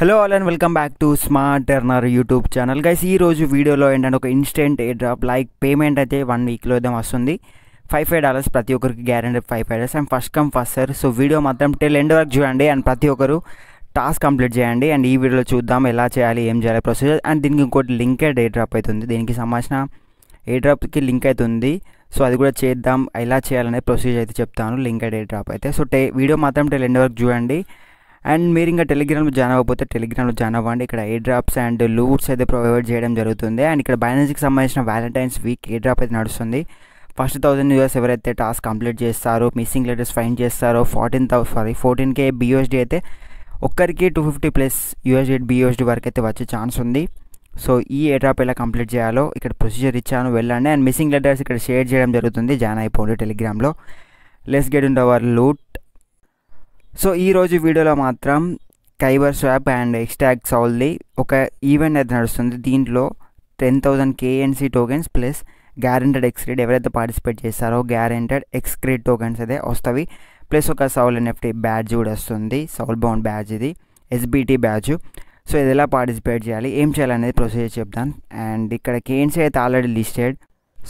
hello all and welcome back to smart turner YouTube channel guys ఈ రోజు వీడియోలో ఏంటంటే ఒక ఇన్స్టెంట్ డ్రాప్ లైక్ పేమెంట్ అయితే వన్ వీక్లో అయితే వస్తుంది ఫైవ్ ఫైవ్ డాలర్స్ ప్రతి ఒక్కరికి guarantee five five dollars and first come first sir so video మాత్రం టెల్ ఎండ్ వరకు చూడండి అండ్ ప్రతి ఒక్కరు టాస్క్ కంప్లీట్ చేయండి అండ్ ఈ వీడియోలో చూద్దాం ఎలా చేయాలి ఏం చేయాలి ప్రొసీజర్ అండ్ దీనికి ఇంకోటి లింకెడ్ ఏ డ్రాప్ అవుతుంది దీనికి సంబంధించిన ఏ డ్రాప్కి లింక్ అయితే ఉంది సో అది కూడా చేద్దాం ఎలా చేయాలనే ప్రొసీజర్ అయితే చెప్తాను లింకెడ్ ఏ డ్రాప్ అయితే సో టే వీడియో మాత్రం టెల్ ఎండ్ వరకు చూడండి అండ్ మీరు ఇంకా టెలిగ్రామ్లో జాయిన్ అవ్వకపోతే టెలిగ్రామ్లో జాయిన్ అవ్వండి ఇక్కడ ఏ డ్రాప్స్ అండ్ లూట్స్ అయితే ప్రొవైడ్ చేయడం జరుగుతుంది అండ్ ఇక్కడ బయాలజీకి సంబంధించిన వ్యాలంటైన్స్ వీక్ ఏ డ్రాప్ అయితే నడుస్తుంది ఫస్ట్ థౌసండ్ యూఎస్ ఎవరైతే టాస్క్ కంప్లీట్ చేస్తారో మిస్సింగ్ లెటర్స్ ఫైన్ చేస్తారో fourteen thou sorry fourteen K BUSD అయితే ఒక్కరికి two fifty plus USD BUSD వరకు అయితే వచ్చే ఛాన్స్ ఉంది సో ఈ ఏ డ్రాప్ ఎలా కంప్లీట్ చేయాలో ఇక్కడ ప్రొసీజర్ ఇచ్చాను వెళ్ళండి అండ్ మిస్సింగ్ లెటర్స్ ఇక్కడ షేర్ చేయడం జరుగుతుంది జాయిన్ అయిపోండి టెలిగ్రామ్లో let's get under our loot so ఈరోజు వీడియోలో మాత్రం కైబర్ స్వాప్ అండ్ ఎక్స్టాక్ సౌల్ది ఒక ఈవెంట్ అయితే నడుస్తుంది దీంట్లో ten thousand KNC tokens plus guaranteed ఎక్స్క్రీడ్ ఎవరైతే పార్టిసిపేట్ చేస్తారో గ్యారెంటెడ్ ఎక్స్క్రీడ్ టోకెన్స్ అయితే వస్తాయి ప్లస్ ఒక సౌల్ ఎన్ఎఫ్టీ బ్యాడ్జ్ కూడా వస్తుంది సౌల్ బౌండ్ బ్యాడ్జ్ ఇది ఎస్బీటీ బ్యాడ్జ్ సో ఇది ఎలా పార్టిసిపేట్ చేయాలి ఏం చేయాలనేది ప్రొసీజర్ చెప్తాను అండ్ ఇక్కడ కేఎన్సీ అయితే ఆల్రెడీ లిస్టెడ్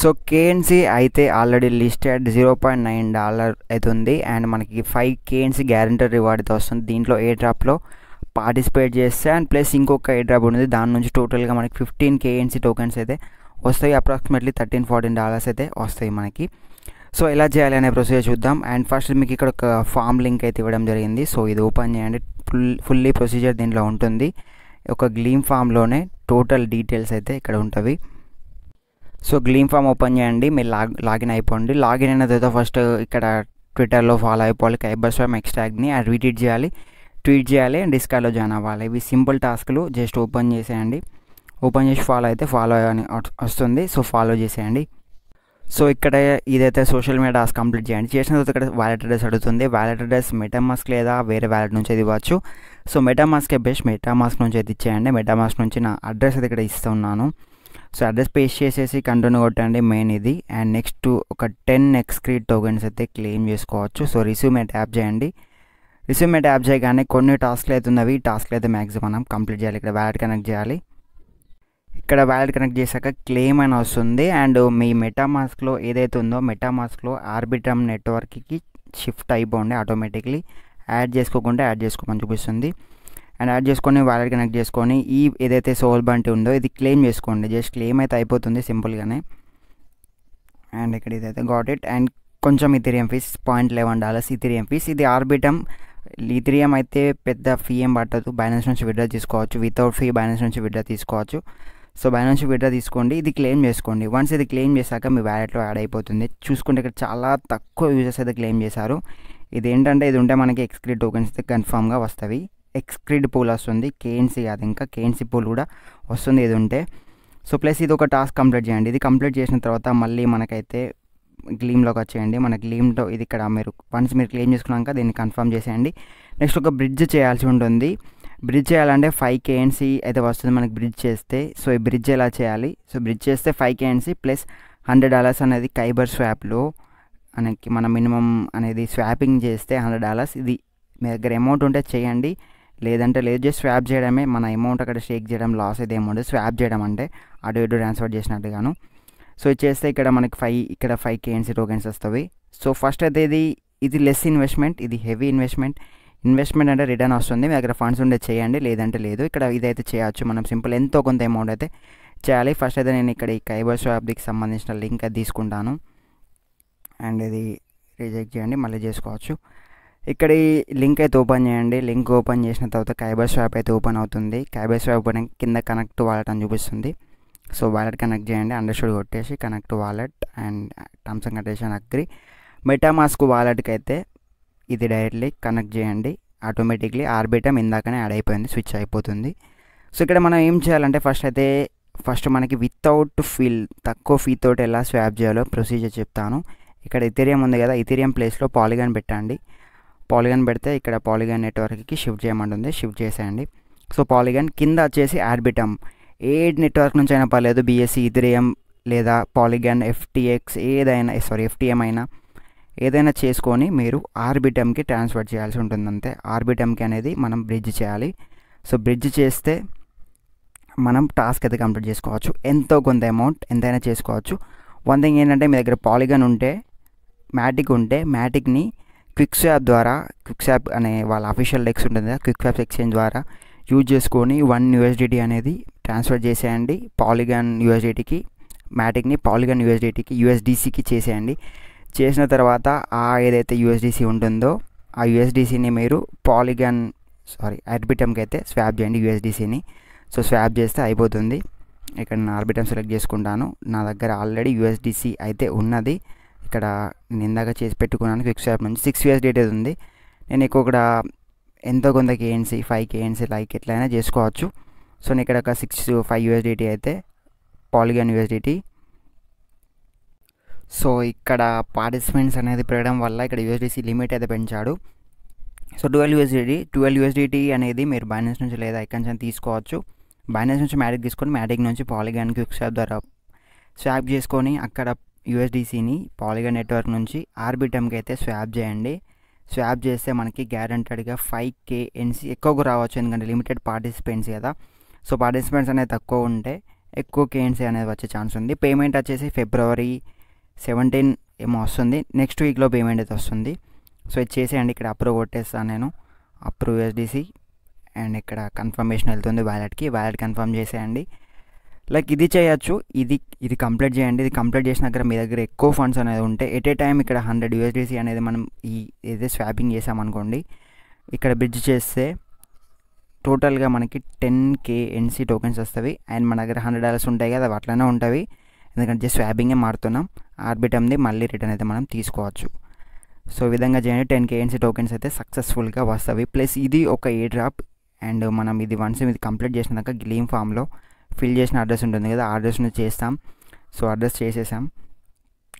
సో కేఎన్సీ అయితే already listed zero point nine dollar అయితే ఉంది అండ్ మనకి ఫైవ్ కేఎన్సీ గ్యారంటర్ రివార్డ్ అయితే వస్తుంది దీంట్లో ఏ డ్రాప్లో పార్టిసిపేట్ చేస్తే అండ్ ప్లస్ ఇంకొక ఏ డ్రాప్ ఉంది దాని నుంచి టోటల్గా మనకి ఫిఫ్టీన్ కేఎన్సీ టోకెన్స్ అయితే వస్తాయి అప్రాక్సిమేట్లీ థర్టీన్ ఫార్టీన్ డాలర్స్ అయితే వస్తాయి మనకి సో ఎలా చేయాలి అనే ప్రొసీజర్ చూద్దాం అండ్ ఫస్ట్ మీకు ఇక్కడ ఒక ఫామ్ లింక్ అయితే ఇవ్వడం జరిగింది సో ఇది ఓపెన్ చేయండి ఫుల్ ఫుల్లీ ప్రొసీజర్ దీంట్లో ఉంటుంది ఒక గ్లీమ్ ఫామ్లోనే టోటల్ డీటెయిల్స్ అయితే ఇక్కడ ఉంటుంది సో గ్లీమ్ ఫామ్ ఓపెన్ చేయండి మీరు లాగ్ లాగిన్ అయిపోండి లాగిన్ అయిన తర్వాత ఫస్ట్ ఇక్కడ ట్విట్టర్లో ఫాలో అయిపోవాలి కైబర్ స్వామ్ ఎక్స్ట్రాక్ట్ని అది రీట్వీట్ చేయాలి ట్వీట్ చేయాలి అండ్ డిస్కాలో జాయిన్ అవ్వాలి ఇవి సింపుల్ టాస్క్లు జస్ట్ ఓపెన్ చేసేయండి ఓపెన్ చేసి ఫాలో అయితే ఫాలో అని వస్తుంది సో ఫాలో చేసేయండి సో ఇక్కడ ఇదైతే సోషల్ మీడియా టాస్క్ కంప్లీట్ చేయండి చేసిన తర్వాత ఇక్కడ వ్యాలెట్ అడ్రస్ అడుగుతుంది వ్యాలెట్ అడ్రస్ మెటామాస్క్ లేదా వేరే వ్యాలెట్ నుంచి అది ఇవ్వచ్చు సో మెటామాస్కే బెస్ట్ మెటామాస్క్ నుంచి అయితే ఇచ్చేయండి మెటామాస్క్ నుంచి నా అడ్రస్ అయితే ఇక్కడ ఇస్తున్నాను సో అడ్రస్ స్పేస్ చేసేసి కంటోన్ కొట్టండి మెయిన్ ఇది అండ్ నెక్స్ట్ ఒక టెన్ ఎక్స్క్రీట్ టోకెన్స్ అయితే క్లెయిమ్ చేసుకోవచ్చు సో రిస్యూమే ట్యాప్ చేయండి రిస్యూమే ట్యాప్ చేయగానే కొన్ని టాస్క్లు అయితే ఉన్నవి టాస్క్లు అయితే మ్యాక్సిమం మనం కంప్లీట్ చేయాలి ఇక్కడ వ్యాలెట్ కనెక్ట్ చేయాలి ఇక్కడ వ్యాలెట్ కనెక్ట్ చేశాక క్లెయిమ్ అని వస్తుంది అండ్ మీ మెటామాస్క్లో ఏదైతే ఉందో మెటామాస్క్లో ఆర్బిట్రమ్ నెట్వర్క్కి షిఫ్ట్ అయిపోండి ఆటోమేటిక్లీ యాడ్ చేసుకోకుండా యాడ్ చేసుకోమని చూపిస్తుంది అండ్ యాడ్ చేసుకొని వాలెట్ కనెక్ట్ చేసుకొని ఈ ఏదైతే సోల్ బంటి ఉందో ఇది క్లెయిమ్ చేసుకోండి జస్ట్ క్లెయిమ్ అయితే అయిపోతుంది సింపుల్గానే అండ్ ఇక్కడ ఇదైతే గాట్ ఇట్ అండ్ కొంచెం Ethereum fees point eleven dollars Ethereum fees ఇది ఆర్బిటమ్ ఇథిరియం అయితే పెద్ద ఫీ ఏం పట్టదు బ్యాలెన్స్ నుంచి విడ్రా తీసుకోవచ్చు వితౌట్ ఫీ బ్యాలెన్స్ నుంచి విడ్రా తీసుకోవచ్చు సో బ్యాలెన్స్ విడ్రా తీసుకోండి ఇది క్లెయిమ్ చేసుకోండి వన్స్ ఇది క్లెయిమ్ చేశాక మీ వ్యాలెట్లో యాడ్ అయిపోతుంది చూసుకుంటే ఇక్కడ చాలా తక్కువ యూజర్స్ అయితే క్లెయిమ్ చేశారు ఇది ఏంటంటే ఇది ఉంటే మనకి ఎక్స్క్రీ టోకెన్స్ అయితే కన్ఫామ్గా వస్తాయి ఎక్స్క్రిడ్ పూల్ వస్తుంది కేఎన్సీ కాదు ఇంకా కేఎన్సీ పూల్ కూడా వస్తుంది ఇది ఉంటే సో ప్లస్ ఇది ఒక టాస్క్ కంప్లీట్ చేయండి ఇది కంప్లీట్ చేసిన తర్వాత మళ్ళీ మనకైతే గ్లీమ్లోకి వచ్చేయండి మన గ్లీమ్లో ఇది ఇక్కడ మీరు వన్స్ మీరు క్లీమ్ చేసుకున్నాక దీన్ని కన్ఫర్మ్ చేసేయండి నెక్స్ట్ ఒక బ్రిడ్జ్ చేయాల్సి ఉంటుంది బ్రిడ్జ్ చేయాలంటే ఫైవ్ కేఎన్సీ అయితే వస్తుంది మనకి బ్రిడ్జ్ చేస్తే సో ఈ బ్రిడ్జ్ ఎలా చేయాలి సో బ్రిడ్జ్ చేస్తే five KNC plus hundred dollars అనేది కైబర్ స్వాప్లో మనకి మన మినిమం అనేది స్వాపింగ్ చేస్తే హండ్రెడ్ డాలర్స్ ఇది మీ దగ్గర అమౌంట్ ఉంటే చేయండి లేదంటే లేదు జస్ట్ స్వాప్ చేయడమే మన అమౌంట్ అక్కడ షేక్ చేయడం లాస్ అయితే అమౌంట్ స్వాప్ చేయడం అంటే అటు ఇటు ట్రాన్స్ఫర్ చేసినట్టుగాను సో చేస్తే ఇక్కడ మనకి ఫైవ్ ఇక్కడ ఫైవ్ కేఎన్సీ టోకెన్స్ వస్తుంది సో ఫస్ట్ అయితే ఇది ఇది లెస్ ఇన్వెస్ట్మెంట్ ఇది హెవీ ఇన్వెస్ట్మెంట్ ఇన్వెస్ట్మెంట్ అంటే రిటర్న్ వస్తుంది మీ దగ్గర ఫండ్స్ ఉండే చేయండి లేదంటే లేదు ఇక్కడ ఇదైతే చేయొచ్చు మనం సింపుల్ ఎంతో కొంత అమౌంట్ అయితే చేయాలి ఫస్ట్ అయితే నేను ఇక్కడ ఈ కైబర్ స్వాప్కి సంబంధించిన లింక్ అది తీసుకుంటాను అండ్ ఇది రిజెక్ట్ చేయండి మళ్ళీ చేసుకోవచ్చు ఇక్కడ ఈ లింక్ అయితే ఓపెన్ చేయండి లింక్ ఓపెన్ చేసిన తర్వాత కైబర్ స్వాప్ అయితే ఓపెన్ అవుతుంది కైబర్ స్వాప్ ఓపెన్ కింద కనెక్ట్ వాలెట్ అని చూపిస్తుంది సో వాలెట్ కనెక్ట్ చేయండి అండర్స్టూడ్ కొట్టేసి connect wallet and terms and condition agree MetaMask వాలెట్కి అయితే ఇది డైరెక్ట్లీ కనెక్ట్ చేయండి ఆటోమేటిక్లీ ఆర్బిటమ్ ఇందాకనే యాడ్ అయిపోయింది స్విచ్ అయిపోతుంది సో ఇక్కడ మనం ఏం చేయాలంటే ఫస్ట్ అయితే ఫస్ట్ మనకి వితౌట్ ఫీల్ తక్కువ ఫీతో ఎలా స్వాప్ చేయాలో ప్రొసీజర్ చెప్తాను ఇక్కడ ఇథీరియం ఉంది కదా ఇథీరియం ప్లేస్లో పాలిగాన్ పెట్టండి పాలిగన్ పెడితే ఇక్కడ పాలిగన్ నెట్వర్క్కి షిఫ్ట్ చేయమంటుంది షిఫ్ట్ చేసేయండి సో పాలిగన్ కింద వచ్చేసి ఆర్బిటమ్ ఏ నెట్వర్క్ నుంచి అయినా పర్లేదు బీఎస్సీ ఇద్రియం e, లేదా పాలిగన్ ఎఫ్టీఎక్స్ ఏదైనా సారీ ఎఫ్టీఎం అయినా ఏదైనా చేసుకొని మీరు ఆర్బిటమ్కి ట్రాన్స్ఫర్ చేయాల్సి ఉంటుంది అంతే ఆర్బిటమ్కి అనేది మనం బ్రిడ్జ్ చేయాలి సో బ్రిడ్జ్ చేస్తే మనం టాస్క్ అయితే కంప్లీట్ చేసుకోవచ్చు ఎంతో కొంత అమౌంట్ ఎంతైనా చేసుకోవచ్చు వన్ థింగ్ ఏంటంటే మీ దగ్గర పాలిగన్ ఉంటే మ్యాటిక్ ఉంటే మ్యాటిక్ని క్విక్ స్వాప్ ద్వారా క్విక్ స్వాప్ అనే వాళ్ళ అఫీషియల్ లెక్స్ ఉంటుంది కదా క్విక్ స్వాప్ ఎక్స్చేంజ్ ద్వారా యూజ్ చేసుకొని వన్ యూఎస్డిటీ అనేది ట్రాన్స్ఫర్ చేసేయండి పాలిగాన్ యూఎస్డిటీకి మ్యాటిక్ని పాలిగాన్ యూఎస్డిటీకి యూఎస్డిసికి చేసేయండి చేసిన తర్వాత ఆ ఏదైతే యూఎస్డిసి ఉంటుందో ఆ యూఎస్డిసిని మీరు పాలిగాన్ సారీ ఆర్బిటమ్కి అయితే స్వాప్ చేయండి యూఎస్డిసిని సో స్వాప్ చేస్తే అయిపోతుంది ఇక్కడ నేను ఆర్బిటమ్ సెలెక్ట్ చేసుకుంటాను నా దగ్గర ఆల్రెడీ యూఎస్డిసి అయితే ఉన్నది ఇక్కడ నిందాక చేసి పెట్టుకున్నాను ఫిక్స్ యాప్ నుంచి సిక్స్ ఇయర్స్ డేట్ ఉంది నేను ఎక్కువ ఇక్కడ ఎంతో కొంత కేఎన్సీ ఫైవ్ కేఎన్సీ లైక్ ఎట్లయినా చేసుకోవచ్చు సో నేను ఇక్కడ ఒక సిక్స్ ఫైవ్ యూఎస్డిటీ అయితే పాలిగాన్ యూఎస్డిటీ సో ఇక్కడ పార్టిసిపెంట్స్ అనేది పెరగడం వల్ల ఇక్కడ యూఎస్డీసీ లిమిట్ అయితే పెంచాడు so twelve USDT twelve USDT అనేది మీరు బైనాన్స్ నుంచి లేదా ఎక్కడి నుంచి తీసుకోవచ్చు బైనాన్స్ నుంచి మ్యాటిక్ తీసుకొని మ్యాటిక్ నుంచి పాలిగాన్ క్విక్ షాప్ ద్వారా స్వాప్ చేసుకొని అక్కడ యూఎస్డిసిని పాలిగా నెట్వర్క్ నుంచి ఆర్బిటమ్కి అయితే స్వాప్ చేయండి స్వాప్ చేస్తే మనకి గ్యారంటెడ్గా ఫైవ్ కే ఎన్సీ ఎక్కువగా రావచ్చు ఎందుకంటే లిమిటెడ్ పార్టిసిపెంట్స్ కదా సో పార్టిసిపెంట్స్ అనేది తక్కువ ఉంటే ఎక్కువ కేఎన్సీ అనేది వచ్చే ఛాన్స్ ఉంది పేమెంట్ వచ్చేసి ఫిబ్రవరి సెవెంటీన్ ఏమో వస్తుంది నెక్స్ట్ వీక్లో పేమెంట్ అయితే వస్తుంది సో ఇది చేసేయండి ఇక్కడ అప్రూవ్ కొట్టేస్తాను నేను అప్రూవ్ యూఎస్డిసి అండ్ ఇక్కడ కన్ఫర్మేషన్ వెళ్తుంది వ్యాలెట్కి వ్యాలెట్ కన్ఫర్మ్ చేసేయండి లైక్ ఇది చేయొచ్చు ఇది ఇది కంప్లీట్ చేయండి ఇది కంప్లీట్ చేసిన దగ్గర మీ దగ్గర ఎక్కువ ఫండ్స్ అనేది ఉంటే ఎట్ ఏ టైం ఇక్కడ హండ్రెడ్ యూఎస్డిసి అనేది మనం ఈ ఏదైతే స్వాపింగ్ చేసామనుకోండి ఇక్కడ బ్రిడ్జ్ చేస్తే టోటల్గా మనకి టెన్ కే ఎన్సీ టోకెన్స్ వస్తాయి అండ్ మన దగ్గర హండ్రెడ్ డాలర్స్ ఉంటాయి కదా అవి అట్లనే ఉంటాయి ఎందుకంటే జస్ట్ స్వాబింగే మారుతున్నాం ఆర్బిటమ్ది మళ్ళీ రిటర్న్ అయితే మనం తీసుకోవచ్చు సో విధంగా చేయండి టెన్ ఎన్సీ టోకెన్స్ అయితే సక్సెస్ఫుల్గా వస్తాయి ప్లస్ ఇది ఒక ఏ డ్రాప్ అండ్ మనం ఇది వన్స్ ఇది కంప్లీట్ చేసినాక గ్లీమ్ ఫామ్లో ఫిల్ చేసిన అడ్రస్ ఉంటుంది కదా ఆ అడ్రస్ను చేస్తాం సో అడ్రస్ చేసేసాం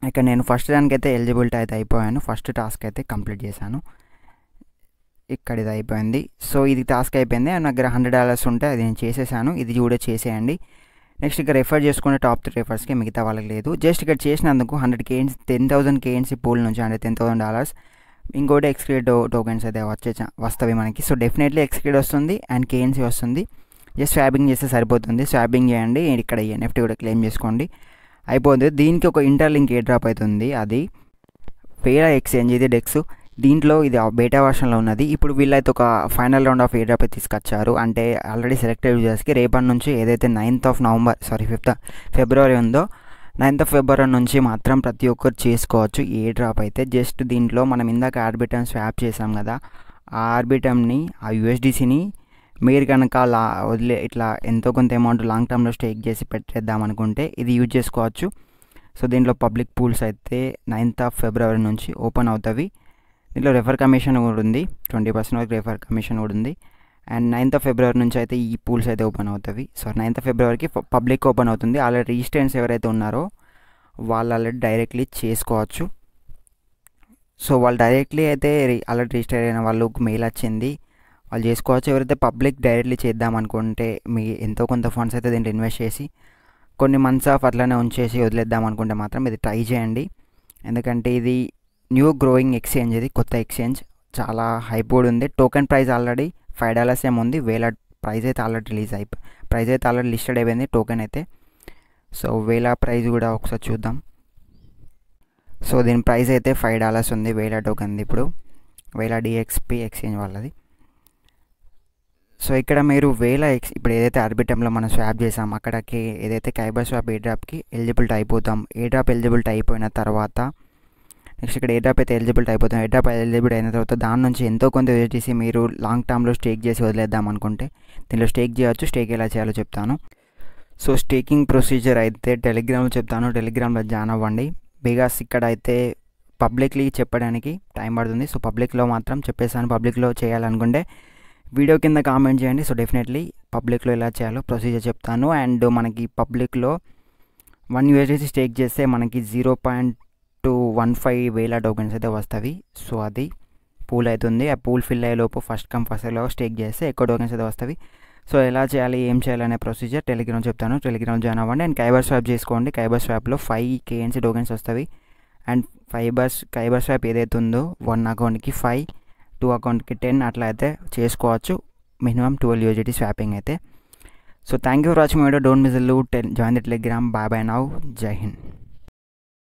ఇక నేను ఫస్ట్ దానికైతే ఎలిజిబిలిటీ అయితే అయిపోయాను ఫస్ట్ టాస్క్ అయితే కంప్లీట్ చేశాను ఇక్కడ ఇది అయిపోయింది సో ఇది టాస్క్ అయిపోయింది నా దగ్గర హండ్రెడ్ డాలర్స్ ఉంటే అది నేను చేసేసాను ఇది కూడా చేసేయండి నెక్స్ట్ ఇక్కడ రెఫర్ చేసుకునే టాప్ త్రీ రెఫర్స్కి మిగతా వాళ్ళకి లేదు జస్ట్ ఇక్కడ చేసినందుకు హండ్రెడ్ కేన్స్ టెన్ థౌసండ్ కేఎన్సీ పూల్ నుంచి అంటే టెన్ థౌసండ్ డాలర్స్ ఇంకోటి ఎక్స్క్రీడ్ టోకెన్స్ అయితే వచ్చే వస్తవి మనకి సో డెఫినెట్లీ ఎక్స్క్రీడ్ వస్తుంది అండ్ కేఎన్సీ వస్తుంది జస్ట్ స్వాబింగ్ చేస్తే సరిపోతుంది స్వాబింగ్ చేయండి ఇక్కడ ఎన్ఎఫ్టీ కూడా క్లెయిమ్ చేసుకోండి అయిపోతుంది దీనికి ఒక ఇంటర్లింక్ ఏ డ్రాప్ అవుతుంది అది పేరా ఎక్స్చేంజ్ ఇది డెక్స్ దీంట్లో ఇది బేటా వర్షన్లో ఉన్నది ఇప్పుడు వీళ్ళైతే ఒక ఫైనల్ రౌండ్ ఆఫ్ డ్రాప్ తీసుకొచ్చారు అంటే ఆల్రెడీ సెలెక్టెడ్ యూజర్స్కి రేపటి నుంచి ఏదైతే ninth of November sorry fifth February ఉందో నైన్త్ ఆఫ్ ఫిబ్రవరి నుంచి మాత్రం ప్రతి ఒక్కరు చేసుకోవచ్చు ఏ డ్రాప్ అయితే జస్ట్ దీంట్లో మనం ఇందాక ఆర్బిటమ్ స్వాప్ చేసాం కదా ఆ ఆర్బిటమ్ని ఆ యూఎస్డిసిని మీరు కనుక లా వదిలే ఇట్లా ఎంతో కొంత అమౌంట్ లాంగ్ టర్మ్లో స్టేక్ చేసి పెట్టేద్దాం అనుకుంటే ఇది యూజ్ చేసుకోవచ్చు సో దీంట్లో పబ్లిక్ పూల్స్ అయితే నైన్త్ ఆఫ్ ఫిబ్రవరి నుంచి ఓపెన్ అవుతాయి దీంట్లో రెఫర్ కమిషన్ కూడా ఉంది ట్వంటీ పర్సెంట్ వరకు రెఫర్ కమిషన్ కూడా ఉంది అండ్ నైన్త్ ఆఫ్ ఫిబ్రవరి నుంచి అయితే ఈ పూల్స్ అయితే ఓపెన్ అవుతాయి సో నైన్త్ ఆఫ్ ఫిబ్రవరికి పబ్లిక్ ఓపెన్ అవుతుంది ఆల్రెడీ రిజిస్టెన్స్ ఎవరైతే ఉన్నారో వాళ్ళు ఆల్రెడీ డైరెక్ట్లీ చేసుకోవచ్చు సో వాళ్ళు డైరెక్ట్లీ అయితే ఆల్రెడీ రిజిస్టర్ అయిన వాళ్ళకు మెయిల్ వచ్చింది వాళ్ళు చేసుకోవచ్చు ఎవరైతే పబ్లిక్ డైరెక్ట్లీ చేద్దాం అనుకుంటే మీ ఎంతో కొంత ఫండ్స్ అయితే దీంట్లో ఇన్వెస్ట్ చేసి కొన్ని మంత్స్ ఆఫ్ అట్లనే ఉంచేసి వదిలేద్దాం అనుకుంటే మాత్రం ఇది ట్రై చేయండి ఎందుకంటే ఇది న్యూ గ్రోయింగ్ ఎక్స్చేంజ్ ఇది కొత్త ఎక్స్చేంజ్ చాలా హైప్ కూడా ఉంది token price already five dollars ఏమి ఉంది వేల ప్రైస్ అయితే ఆల్రెడీ రిలీజ్ అయి ప్రైస్ అయితే ఆల్రెడీ లిస్టెడ్ అయిపోయింది టోకెన్ అయితే సో వేల ప్రైస్ కూడా ఒకసారి చూద్దాం సో దీని ప్రైస్ అయితే ఫైవ్ డాలర్స్ ఉంది వేల టోకెన్ది ఇప్పుడు వేల డిఎక్స్పి ఎక్స్చేంజ్ వాళ్ళది సో ఇక్కడ మీరు వేల ఎక్స్ ఇప్పుడు ఏదైతే ఆర్బిటంలో మనం స్వాప్ చేసాం అక్కడకి ఏదైతే కైబర్ స్వాప్ ఏ డ్రాప్కి ఎలిజిబిలిటీ అయిపోతాం ఏ డ్రాప్ ఎలిజిబిలిటీ అయిపోయిన తర్వాత నెక్స్ట్ ఇక్కడ ఏ డ్రాప్ అయితే ఎలిజిబిలిటీ అయిపోతాం ఏ డ్రాప్ ఎలిజిబిలిటీ అయిన తర్వాత దాని నుంచి ఎంతో కొంత యూజ్ మీరు లాంగ్ టర్మ్లో స్టేక్ చేసి వదిలేద్దాం అనుకుంటే దీనిలో స్టేక్ చేయవచ్చు స్టేక్ ఎలా చేయాలో చెప్తాను సో స్టేకింగ్ ప్రొసీజర్ అయితే టెలిగ్రామ్లో చెప్తాను టెలిగ్రామ్లో జాయిన్ అవ్వండి బికాస్ ఇక్కడ అయితే పబ్లిక్లీ చెప్పడానికి టైం పడుతుంది సో పబ్లిక్లో మాత్రం చెప్పేసాను పబ్లిక్లో చేయాలనుకుంటే వీడియో కింద కామెంట్ చేయండి సో డెఫినెట్లీ పబ్లిక్లో ఎలా చేయాలో ప్రొసీజర్ చెప్తాను అండ్ మనకి పబ్లిక్లో వన్ యూఎస్డీసీ స్టేక్ చేస్తే మనకి zero point two one five Vela tokens అయితే వస్తాయి సో అది పూల్ అవుతుంది ఆ పూల్ ఫిల్ అయ్యేలోపు ఫస్ట్ కమ్ ఫస్ట్ లో స్టేక్ చేస్తే ఎక్కువ టోకెన్స్ అయితే వస్తాయి సో ఎలా చేయాలి ఏం చేయాలి అనే ప్రొసీజర్ టెలిగ్రామ్ చెప్తాను టెలిగ్రామ్ జాయిన్ అవ్వండి అండ్ కైబర్ స్వాప్ చేసుకోండి కైబర్ స్వాప్లో ఫైవ్ కేఎన్సీ టోకెన్స్ వస్తాయి అండ్ ఫైబర్స్ కైబర్ స్వాప్ ఏదైతే ఉందో వన్ అకౌంట్కి ఫైవ్ టూ అకౌంట్కి టెన్ అట్లా అయితే చేసుకోవచ్చు మినిమం ట్వెల్వ్ యూజిటీ స్వాపింగ్ అయితే so thank you for watching video don't miss లూ టెన్ join the Telegram bye bye now జై హింద్